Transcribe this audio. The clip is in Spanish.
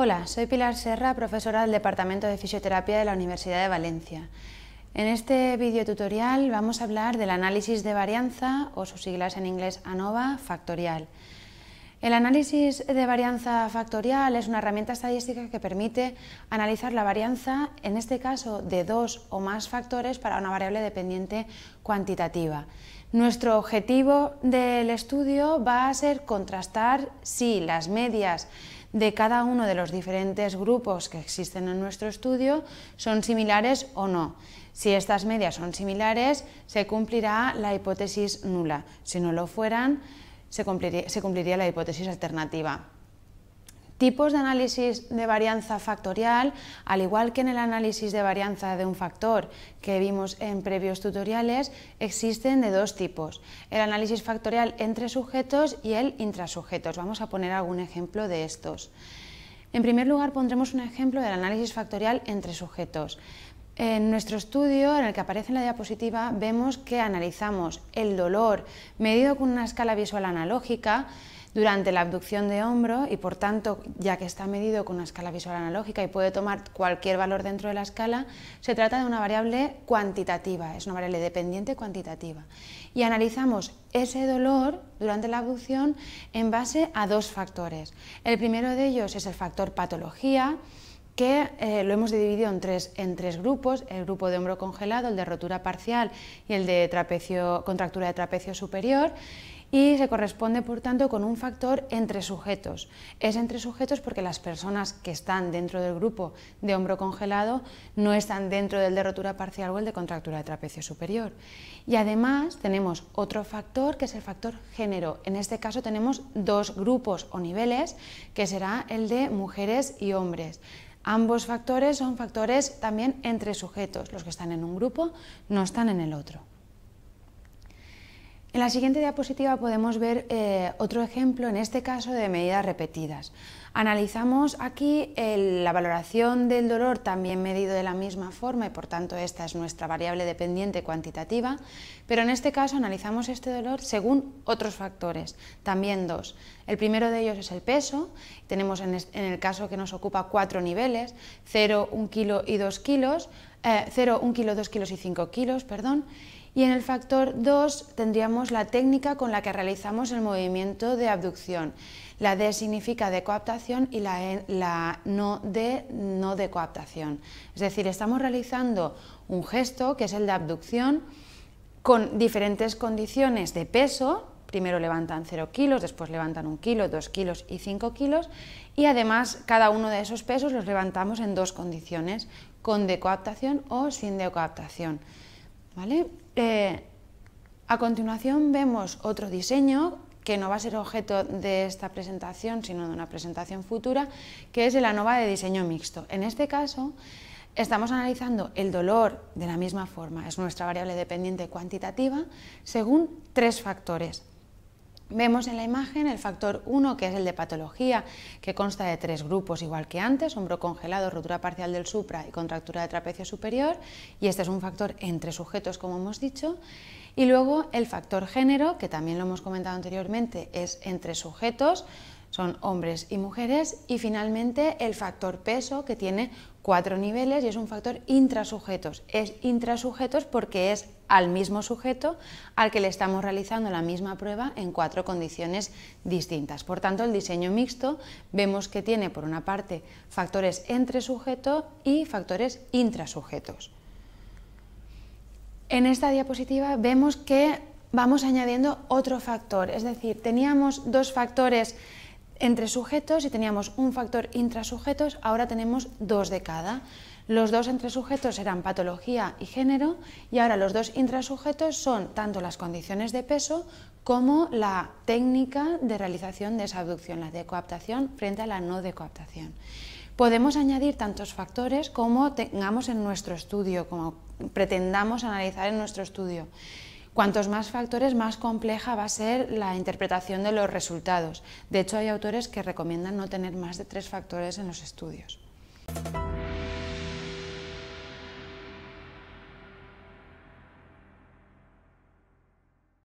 Hola, soy Pilar Serra, profesora del Departamento de Fisioterapia de la Universidad de Valencia. En este videotutorial vamos a hablar del análisis de varianza, o sus siglas en inglés ANOVA, factorial. El análisis de varianza factorial es una herramienta estadística que permite analizar la varianza, en este caso de dos o más factores, para una variable dependiente cuantitativa. Nuestro objetivo del estudio va a ser contrastar si las medias de cada uno de los diferentes grupos que existen en nuestro estudio son similares o no. Si estas medias son similares, se cumplirá la hipótesis nula. Si no lo fueran, se cumpliría, la hipótesis alternativa. Tipos de análisis de varianza factorial, al igual que en el análisis de varianza de un factor que vimos en previos tutoriales, existen de dos tipos, el análisis factorial entre sujetos y el intrasujetos. Vamos a poner algún ejemplo de estos. En primer lugar pondremos un ejemplo del análisis factorial entre sujetos. En nuestro estudio, en el que aparece en la diapositiva, vemos que analizamos el dolor medido con una escala visual analógica, durante la abducción de hombro y por tanto, ya que está medido con una escala visual analógica y puede tomar cualquier valor dentro de la escala, se trata de una variable cuantitativa, es una variable dependiente cuantitativa. Y analizamos ese dolor durante la abducción en base a dos factores. El primero de ellos es el factor patología, que eh, lo hemos dividido en tres, en tres grupos, el grupo de hombro congelado, el de rotura parcial y el de trapecio, contractura de trapecio superior, y se corresponde, por tanto, con un factor entre sujetos. Es entre sujetos porque las personas que están dentro del grupo de hombro congelado no están dentro del de rotura parcial o el de contractura de trapecio superior. Y además tenemos otro factor que es el factor género. En este caso tenemos dos grupos o niveles, que será el de mujeres y hombres. Ambos factores son factores también entre sujetos. Los que están en un grupo no están en el otro. En la siguiente diapositiva podemos ver eh, otro ejemplo, en este caso de medidas repetidas. Analizamos aquí la valoración del dolor también medido de la misma forma y por tanto esta es nuestra variable dependiente cuantitativa, pero en este caso analizamos este dolor según otros factores, también dos. El primero de ellos es el peso, tenemos en, el caso que nos ocupa cuatro niveles, 0, 1 kilo y 2 kilos, 0, eh, kilo, dos kilos y 5 kilos, perdón, y en el factor 2 tendríamos la técnica con la que realizamos el movimiento de abducción. La D significa de coaptación y la, e, la no de no de coaptación. Es decir, estamos realizando un gesto que es el de abducción con diferentes condiciones de peso. Primero levantan 0 kilos, después levantan 1 kilo, 2 kilos y 5 kilos. Y además cada uno de esos pesos los levantamos en dos condiciones, con decoaptación o sin decoaptación. Eh, a continuación vemos otro diseño que no va a ser objeto de esta presentación, sino de una presentación futura, que es el ANOVA de diseño mixto. En este caso, estamos analizando el dolor de la misma forma, es nuestra variable dependiente cuantitativa, según tres factores. Vemos en la imagen el factor 1, que es el de patología, que consta de tres grupos, igual que antes, hombro congelado, rotura parcial del supra y contractura de trapecio superior, y este es un factor entre sujetos, como hemos dicho. Y luego el factor género, que también lo hemos comentado anteriormente, es entre sujetos, son hombres y mujeres. Y finalmente el factor peso, que tiene cuatro niveles y es un factor intrasujetos. Es intrasujetos porque es al mismo sujeto al que le estamos realizando la misma prueba en cuatro condiciones distintas. Por tanto, el diseño mixto vemos que tiene por una parte factores entre sujeto y factores intrasujetos. En esta diapositiva vemos que vamos añadiendo otro factor, es decir, teníamos dos factores entre sujetos, si teníamos un factor intrasujetos, ahora tenemos dos de cada. Los dos entre sujetos eran patología y género y ahora los dos intrasujetos son tanto las condiciones de peso como la técnica de realización de esa abducción, la de coaptación frente a la no de coaptación. Podemos añadir tantos factores como tengamos en nuestro estudio, como pretendamos analizar en nuestro estudio. Cuantos más factores, más compleja va a ser la interpretación de los resultados. De hecho, hay autores que recomiendan no tener más de tres factores en los estudios.